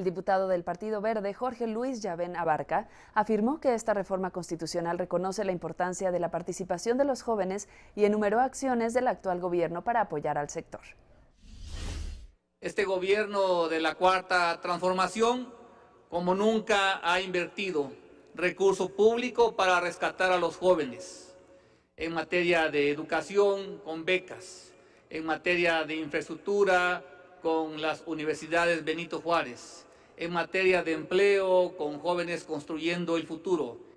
El diputado del Partido Verde, Jorge Luis Yavén Abarca, afirmó que esta reforma constitucional reconoce la importancia de la participación de los jóvenes y enumeró acciones del actual gobierno para apoyar al sector. Este gobierno de la Cuarta Transformación, como nunca, ha invertido recurso público para rescatar a los jóvenes en materia de educación con becas, en materia de infraestructura con las universidades Benito Juárez, en materia de empleo, con jóvenes construyendo el futuro.